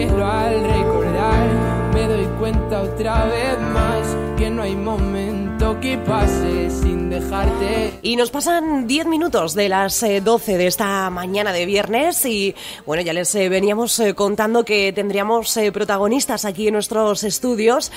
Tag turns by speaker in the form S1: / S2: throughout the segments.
S1: lo al recordar, me doy cuenta otra vez más que no hay momento que pase sin dejarte.
S2: Y nos pasan 10 minutos de las 12 eh, de esta mañana de viernes y bueno, ya les eh, veníamos eh, contando que tendríamos protagonistas aquí en nuestros estudios.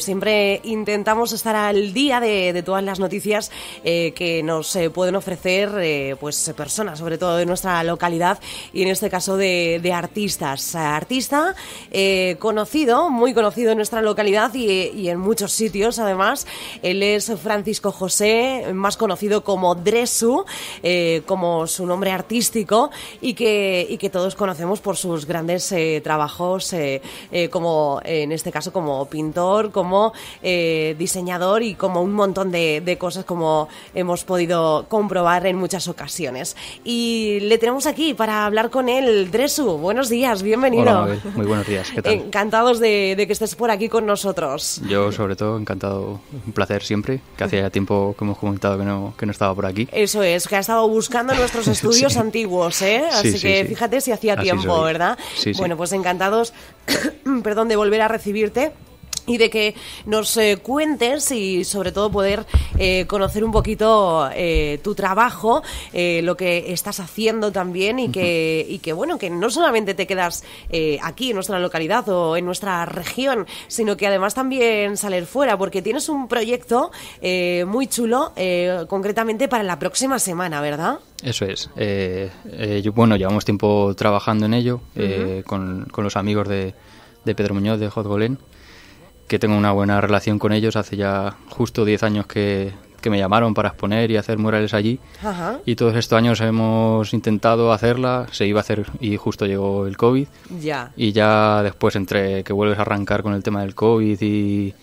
S2: siempre intentamos estar al día de, todas las noticias que nos pueden ofrecer pues personas, sobre todo de nuestra localidad y en este caso de, artistas. Artista conocido, muy conocido en nuestra localidad y, en muchos sitios además es Francisco José, más conocido como Dresu, eh, como su nombre artístico, y que, que todos conocemos por sus grandes eh, trabajos, eh, como en este caso como pintor, como diseñador y como un montón de, cosas como hemos podido comprobar en muchas ocasiones. Y le tenemos aquí para hablar con él. Dresu, buenos días, bienvenido. Muy
S1: buenos días, ¿qué tal?
S2: Encantados de que estés por aquí con nosotros.
S1: Yo sobre todo encantado, un placer siempre, que hacía tiempo que hemos comentado que no, que no estaba por aquí.
S2: Eso es, que ha estado buscando nuestros estudios antiguos, ¿eh? Así que fíjate si hacía tiempo, ¿verdad? bueno, pues encantados, perdón, de volver a recibirte y de que nos eh, cuentes y sobre todo poder eh, conocer un poquito eh, tu trabajo, lo que estás haciendo también y que, y que bueno, que no solamente te quedas aquí en nuestra localidad o en nuestra región, sino que además también salir fuera porque tienes un proyecto muy chulo concretamente para la próxima semana, ¿verdad?
S1: Eso es. Yo, bueno, llevamos tiempo trabajando en ello con, los amigos de, de Pedro Muñoz, de Hot Golén que tengo una buena relación con ellos. Hace ya justo 10 años que, que me llamaron para exponer y hacer murales allí. Y todos estos años hemos intentado hacerla, se iba a hacer y justo llegó el COVID. Ya. Y ya después, entre que vuelves a arrancar con el tema del COVID y,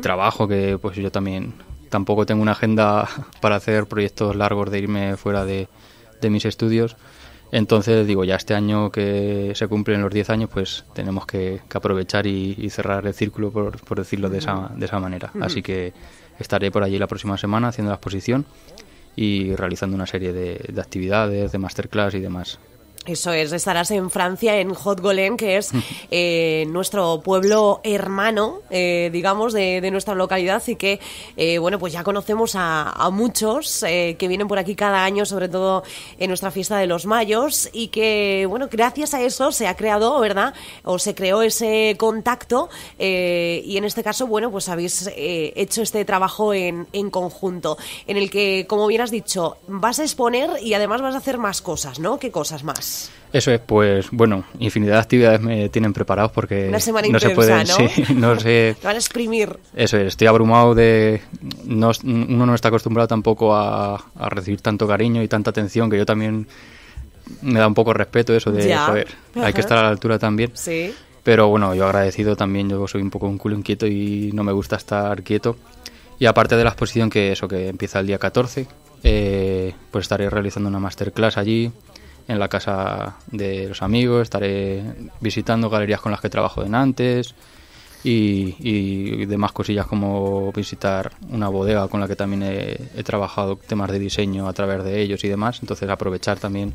S1: trabajo, que pues yo también tampoco tengo una agenda para hacer proyectos largos de irme fuera de, de mis estudios. Entonces digo, ya este año que se cumplen los 10 años, pues tenemos que, aprovechar y, cerrar el círculo, por, decirlo de esa, de esa manera. Así que estaré por allí la próxima semana haciendo la exposición y realizando una serie de actividades, de masterclass y demás.
S2: Eso es, estarás en Francia, en Hotgolem, que es eh, nuestro pueblo hermano, eh, digamos, de, nuestra localidad y que, eh, bueno, pues ya conocemos a, muchos que vienen por aquí cada año, sobre todo en nuestra fiesta de los mayos y que, bueno, gracias a eso se ha creado, ¿verdad? O se creó ese contacto y en este caso, bueno, pues habéis hecho este trabajo en, en conjunto, en el que, como bien has dicho, vas a exponer y además vas a hacer más cosas, ¿no? ¿Qué cosas más?
S1: Eso es, pues bueno, infinidad de actividades me tienen preparados porque no se puede, ¿no? Sí, sé. Te
S2: van a exprimir.
S1: Eso es, estoy abrumado de uno no está acostumbrado tampoco a, recibir tanto cariño y tanta atención que yo también me da un poco respeto eso de joder, hay que estar a la altura también. Sí. Pero bueno, yo agradecido también, yo soy un poco un culo inquieto y no me gusta estar quieto. Y aparte de la exposición que eso que empieza el día 14, eh, pues estaré realizando una masterclass allí en la casa de los amigos, estaré visitando galerías con las que trabajo en antes y, demás cosillas como visitar una bodega con la que también he, trabajado temas de diseño a través de ellos y demás. Entonces aprovechar también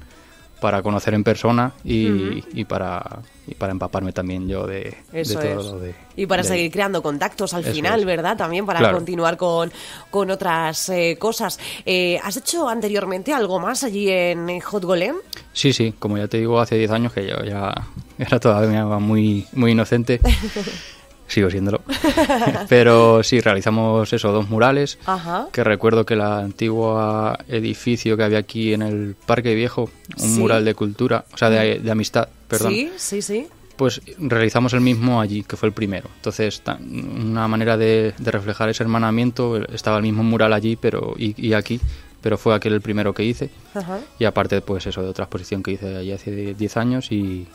S1: para conocer en persona y, para, y para empaparme también yo de, todo lo de... Y para seguir
S2: creando contactos al final, ¿verdad? También para continuar con, con otras eh, cosas. Eh, ¿Has hecho anteriormente algo más allí en Hot Golem?
S1: Sí, sí, como ya te digo, hace 10 años que yo ya era todavía muy, muy inocente. sigo siéndolo. Pero sí, realizamos eso, dos murales, Ajá. que recuerdo que el antiguo edificio que había aquí en el Parque Viejo, un mural de cultura, o sea, mm. de, amistad, perdón. Sí, sí, sí. Pues realizamos el mismo allí, que fue el primero. Entonces, una manera de, reflejar ese hermanamiento, estaba el mismo mural allí pero y, aquí, pero fue aquel el primero que hice. Ajá. Y aparte, pues eso, de otra exposición que hice allí hace 10 años y,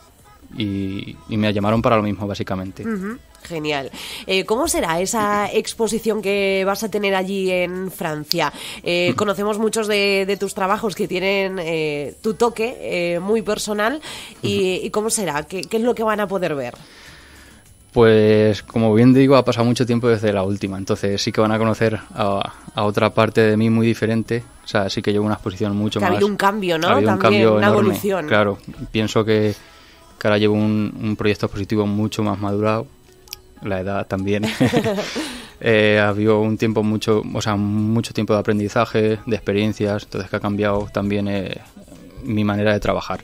S1: y, me llamaron para lo mismo, básicamente.
S2: Genial. Eh, ¿Cómo será esa exposición que vas a tener allí en Francia? Eh, conocemos muchos de, tus trabajos que tienen eh, tu toque muy personal. Y, cómo será? ¿Qué, es lo que van a poder ver?
S1: Pues como bien digo, ha pasado mucho tiempo desde la última, entonces sí que van a conocer a, otra parte de mí muy diferente. O sea, sí que llevo una exposición mucho más... Ha habido un
S2: cambio, ¿no? También, una evolución.
S1: Claro, pienso que que ahora llevo un, proyecto expositivo mucho más madurado, la edad también. Eh, ha habido un tiempo mucho, o sea, mucho tiempo de aprendizaje, de experiencias, entonces que ha cambiado también eh, mi manera de trabajar.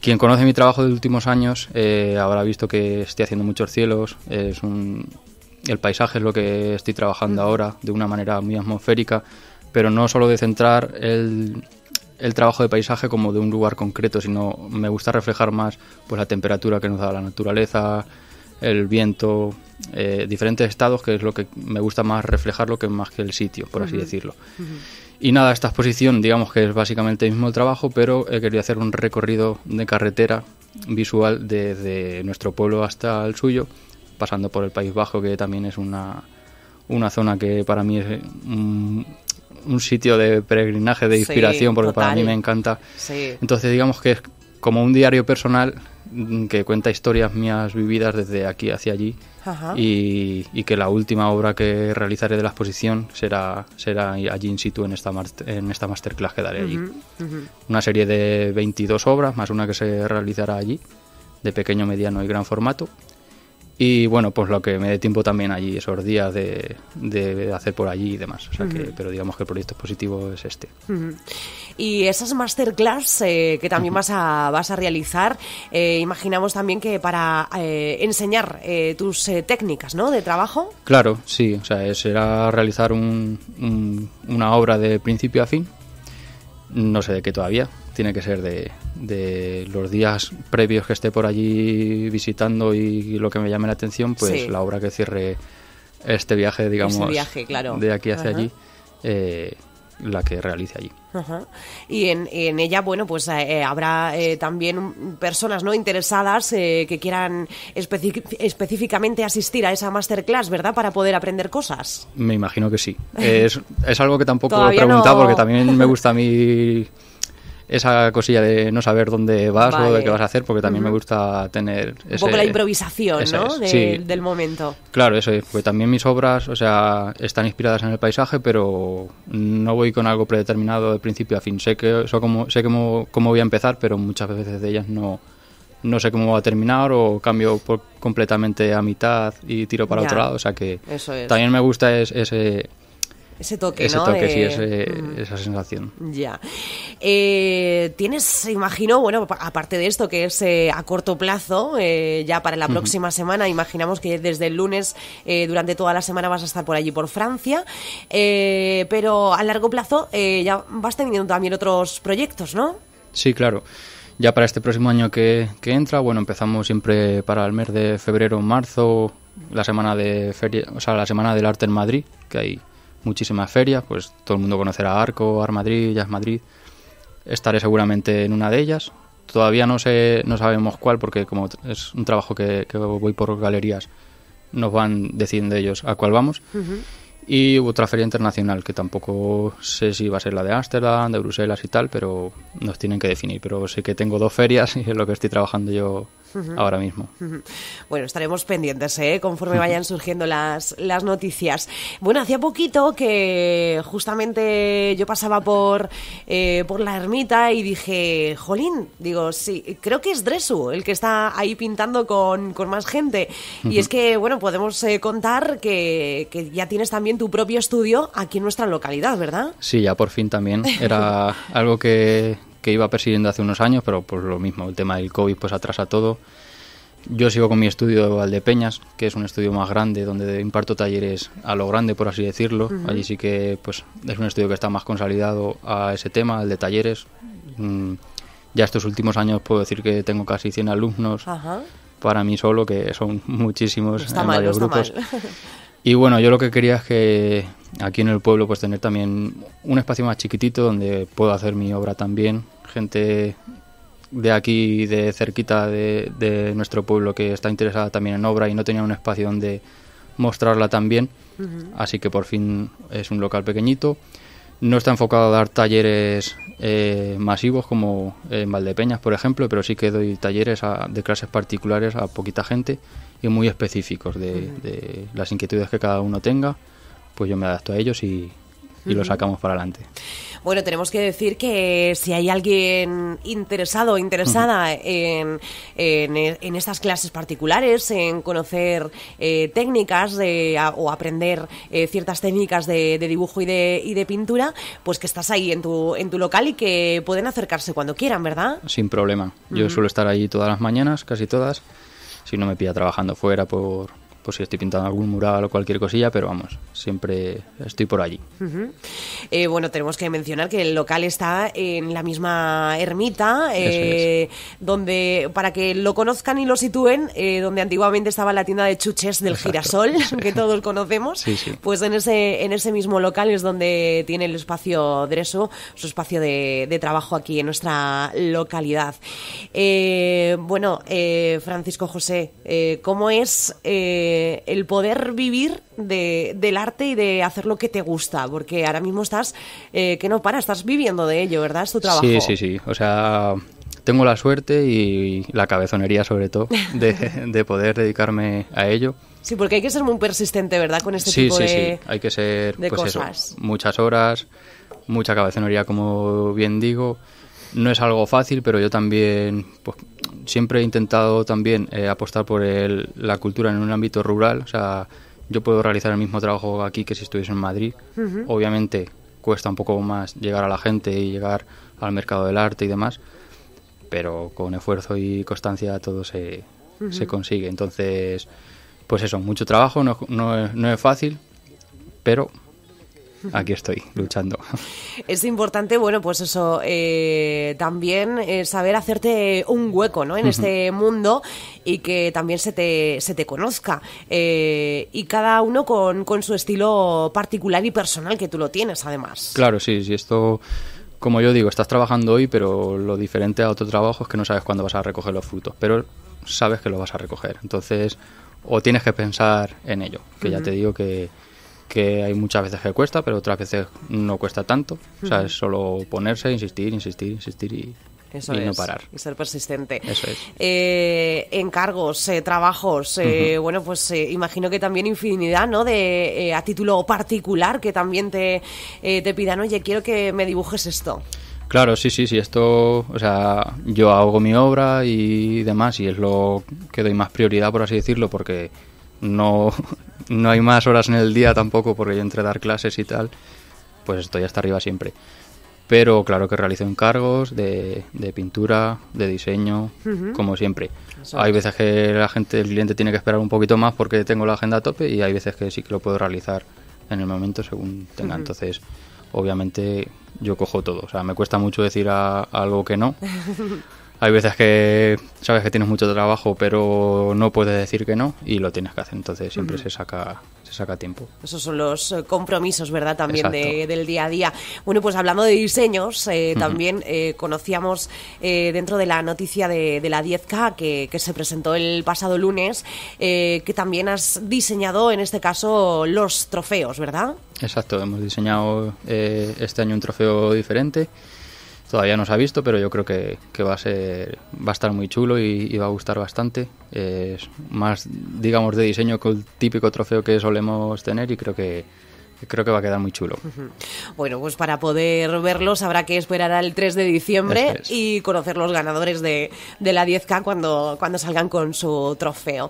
S1: Quien conoce mi trabajo de últimos años eh, habrá visto que estoy haciendo muchos cielos, es el paisaje es lo que estoy trabajando ahora de una manera muy atmosférica, pero no solo de centrar el, el trabajo de paisaje como de un lugar concreto, sino me gusta reflejar más pues, la temperatura que nos da la naturaleza, el viento, eh, diferentes estados, que es lo que me gusta más reflejar lo que más que el sitio, por así decirlo. Y nada, esta exposición digamos que es básicamente el mismo trabajo, pero he querido hacer un recorrido de carretera visual desde nuestro pueblo hasta el suyo, pasando por el País Bajo, que también es una, zona que para mí es mm, un sitio de peregrinaje, de inspiración, porque para mí me encanta. Entonces digamos que es como un diario personal mm, que cuenta historias mías vividas desde aquí hacia allí y, que la última obra que realizaré de la exposición será, será allí in situ en esta, en esta masterclass que daré allí. Una serie de 22 obras, más una que se realizará allí, de pequeño, mediano y gran formato. Y bueno, pues lo que me dé tiempo también allí, esos días de, de hacer por allí y demás. pero digamos que el proyecto positivo es este.
S2: Y esas masterclass eh, que también vas, a, vas a realizar, eh, imaginamos también que para eh, enseñar tus técnicas ¿no? de trabajo.
S1: Claro, sí. O sea, será realizar una obra de principio a fin. No sé de qué todavía tiene que ser de, de, los días previos que esté por allí visitando y lo que me llame la atención, pues la obra que cierre este viaje, digamos, este de aquí hacia allí, eh, la que realice allí.
S2: Y en, ella, bueno, pues eh, eh, habrá también personas no interesadas que quieran específicamente asistir a esa masterclass, ¿verdad? Para poder aprender cosas.
S1: Me imagino que sí. Es, algo que tampoco he preguntado porque también me gusta a mí esa cosilla de no saber dónde vas o de qué vas a hacer, porque también me gusta tener... Ese, Un poco la
S2: improvisación, ¿no? Del momento.
S1: Claro, eso es, porque también mis obras, o sea, están inspiradas en el paisaje, pero no voy con algo predeterminado de principio a fin. Sé que eso como, sé cómo, cómo voy a empezar, pero muchas veces de ellas no, no sé cómo va a terminar o cambio completamente a mitad y tiro para otro lado. O sea que también me gusta ese
S2: ese toque, ese toque, sí,
S1: mm. esa sensación.
S2: Ya. Eh, Tienes, imagino, bueno, aparte de esto que es eh, a corto plazo, eh, ya para la próxima semana, imaginamos que desde el lunes eh, durante toda la semana vas a estar por allí, por Francia, pero a largo plazo ya vas teniendo también otros proyectos, ¿no?
S1: Sí, claro. Ya para este próximo año que, que entra, bueno, empezamos siempre para el mes de febrero, marzo, la semana de feria, o sea, la semana del arte en Madrid, que hay muchísimas ferias, pues todo el mundo conocerá Arco, Ar Madrid, Jazz Madrid. Estaré seguramente en una de ellas. Todavía no sé, no sabemos cuál, porque como es un trabajo que, voy por galerías, nos van decidiendo ellos a cuál vamos. Y otra feria internacional, que tampoco sé si va a ser la de Ámsterdam, de Bruselas y tal, pero nos tienen que definir. Pero sé que tengo dos ferias y es lo que estoy trabajando yo ahora mismo.
S2: Bueno, estaremos pendientes ¿eh? conforme vayan surgiendo las, las noticias. Bueno, hacía poquito que justamente yo pasaba por, eh, por la ermita y dije, Jolín, digo, sí, creo que es Dresu el que está ahí pintando con, más gente. Y es que, bueno, podemos eh, contar que ya tienes también tu propio estudio aquí en nuestra localidad, ¿verdad?
S1: Sí, ya por fin también. Era algo que que iba persiguiendo hace unos años, pero pues lo mismo, el tema del COVID pues atrasa todo. Yo sigo con mi estudio de Valdepeñas, que es un estudio más grande donde imparto talleres a lo grande, por así decirlo. Allí sí que pues es un estudio que está más consolidado a ese tema, al de talleres. Mm, ya estos últimos años puedo decir que tengo casi 100 alumnos. Para mí solo, que son muchísimos en varios grupos. Y bueno, yo lo que quería es que aquí en el pueblo pues tener también un espacio más chiquitito donde puedo hacer mi obra también. Gente de aquí, de cerquita de, nuestro pueblo que está interesada también en obra y no tenía un espacio donde mostrarla también. Así que por fin es un local pequeñito. No está enfocado a dar talleres eh, masivos como en Valdepeñas, por ejemplo, pero sí que doy talleres de clases particulares a poquita gente y muy específicos de las inquietudes que cada uno tenga pues yo me adapto a ellos y, y lo sacamos para adelante.
S2: Bueno, tenemos que decir que si hay alguien interesado o interesada en, estas clases particulares, en conocer eh, técnicas o aprender eh, ciertas técnicas de, dibujo y de, pintura, pues que estás ahí en tu, en tu local y que pueden acercarse cuando quieran, ¿verdad?
S1: Sin problema. Yo suelo estar ahí todas las mañanas, casi todas. Si no me pilla trabajando fuera por, pues si estoy pintando algún mural o cualquier cosilla, pero vamos, siempre estoy por allí.
S2: Eh, bueno, tenemos que mencionar que el local está en la misma ermita, eh, donde, para que lo conozcan y lo sitúen, eh, donde antiguamente estaba la tienda de chuches del girasol, que todos conocemos, pues en ese, en ese mismo local es donde tiene el espacio Dreso, su espacio de, trabajo aquí en nuestra localidad. bueno, Francisco José, ¿cómo es... Eh, el poder vivir del arte y de hacer lo que te gusta, porque ahora mismo estás, eh, que no para, estás viviendo de ello, ¿verdad? Es tu trabajo. Sí, sí,
S1: sí. O sea, tengo la suerte y la cabezonería sobre todo de, poder dedicarme a ello.
S2: Sí, porque hay que ser muy persistente, ¿verdad? Con este tipo de Sí, sí,
S1: hay que ser, pues muchas horas, mucha cabezonería, como bien digo. No es algo fácil, pero yo también, pues, siempre he intentado también eh, apostar por la cultura en un ámbito rural. O sea, yo puedo realizar el mismo trabajo aquí que si estuviese en Madrid. Obviamente cuesta un poco más llegar a la gente y llegar al mercado del arte y demás, pero con esfuerzo y constancia todo se, se consigue. Entonces, pues eso, mucho trabajo, no, no es fácil, pero aquí estoy luchando.
S2: Es importante, bueno, pues eso, eh, también eh, saber hacerte un hueco ¿no? en este mundo y que también se te, se te conozca. Eh, y cada uno con, su estilo particular y personal, que tú lo tienes además.
S1: Claro, sí, sí, esto como yo digo, estás trabajando hoy, pero lo diferente a otro trabajo es que no sabes cuándo vas a recoger los frutos, pero sabes que lo vas a recoger. Entonces, o tienes que pensar en ello, que ya te digo que, que hay muchas veces que cuesta, pero otras veces no cuesta tanto. O sea, es solo ponerse, insistir, insistir, insistir y, no parar.
S2: Y ser persistente. Eso es. Eh, encargos, eh, trabajos, eh, bueno, pues imagino que también infinidad, ¿no? De, a título particular que también te, te pidan, oye, quiero que me dibujes esto.
S1: Claro, sí, sí, sí, esto, o sea, yo hago mi obra y demás y es lo que doy más prioridad, por así decirlo, porque no, no hay más horas en el día tampoco, porque yo entre dar clases y tal, pues estoy hasta arriba siempre. Pero claro que realizo encargos de, de pintura, de diseño, como siempre. Hay veces que la gente, el cliente tiene que esperar un poquito más porque tengo la agenda a tope y hay veces que sí que lo puedo realizar en el momento según tenga. Entonces, obviamente yo cojo todo. O sea, me cuesta mucho decir algo que no. hay veces que sabes que tienes mucho trabajo, pero no puedes decir que no y lo tienes que hacer. Entonces siempre se saca se saca tiempo.
S2: Esos son los eh, compromisos, ¿verdad? También del día a día. Bueno, pues hablando de diseños, eh, también eh, conocíamos dentro de la noticia de, la 10K que, que, se presentó el pasado lunes, que también has diseñado, en este caso, los trofeos, ¿verdad?
S1: Exacto, hemos diseñado este año un trofeo diferente. Todavía no se ha visto, pero yo creo que, va a ser va a estar muy chulo y, y va a gustar bastante. Es más, digamos, de diseño que el típico trofeo que solemos tener y creo que, creo que va a quedar muy chulo.
S2: Bueno, pues para poder verlos habrá que esperar al 3 de diciembre y conocer los ganadores de, la 10K cuando, cuando salgan con su trofeo.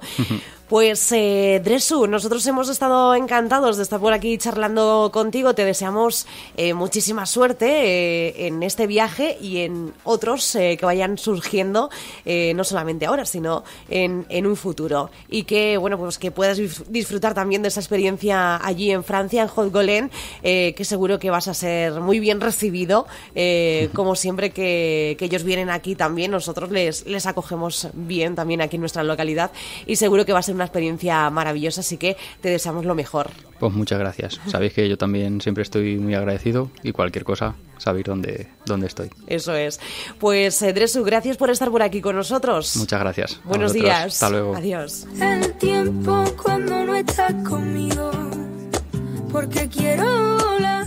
S2: Pues eh, Dresu, nosotros hemos estado encantados de estar por aquí charlando contigo. Te deseamos eh, muchísima suerte eh, en este viaje y en otros que vayan surgiendo, no solamente ahora, sino en, un futuro. Y que bueno, pues que puedas disfrutar también de esa experiencia allí en Francia, en Golén, eh, que seguro que vas a ser muy bien recibido. Eh, como siempre que, ellos vienen aquí también, nosotros les, acogemos bien también aquí en nuestra localidad y seguro que va a ser una experiencia maravillosa, así que te deseamos lo mejor.
S1: Pues muchas gracias. Sabéis que yo también siempre estoy muy agradecido y cualquier cosa, sabéis dónde, dónde estoy.
S2: Eso es. Pues eh, Dresu, gracias por estar por aquí con nosotros.
S1: Muchas gracias. Buenos días. Hasta luego. Adiós. El tiempo cuando no está conmigo porque quiero la.